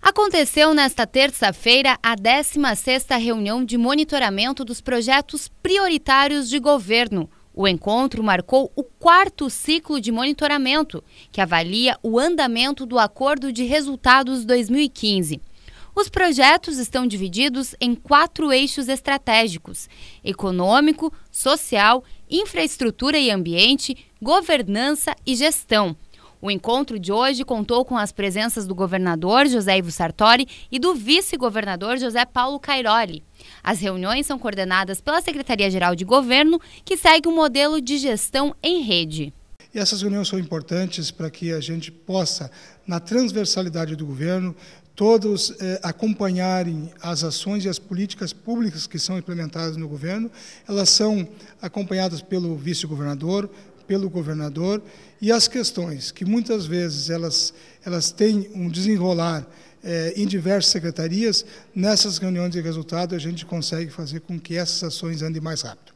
Aconteceu nesta terça-feira a 16ª reunião de monitoramento dos projetos prioritários de governo. O encontro marcou o quarto ciclo de monitoramento, que avalia o andamento do Acordo de Resultados 2015. Os projetos estão divididos em quatro eixos estratégicos: econômico, social, infraestrutura e ambiente, governança e gestão. O encontro de hoje contou com as presenças do governador José Ivo Sartori e do vice-governador José Paulo Cairoli. As reuniões são coordenadas pela Secretaria-Geral de Governo, que segue um modelo de gestão em rede. E essas reuniões são importantes para que a gente possa, na transversalidade do governo, todos eh, acompanharem as ações e as políticas públicas que são implementadas no governo. Elas são acompanhadas pelo vice-governador, pelo governador e as questões que muitas vezes elas, elas têm um desenrolar eh, em diversas secretarias, nessas reuniões de resultado a gente consegue fazer com que essas ações andem mais rápido.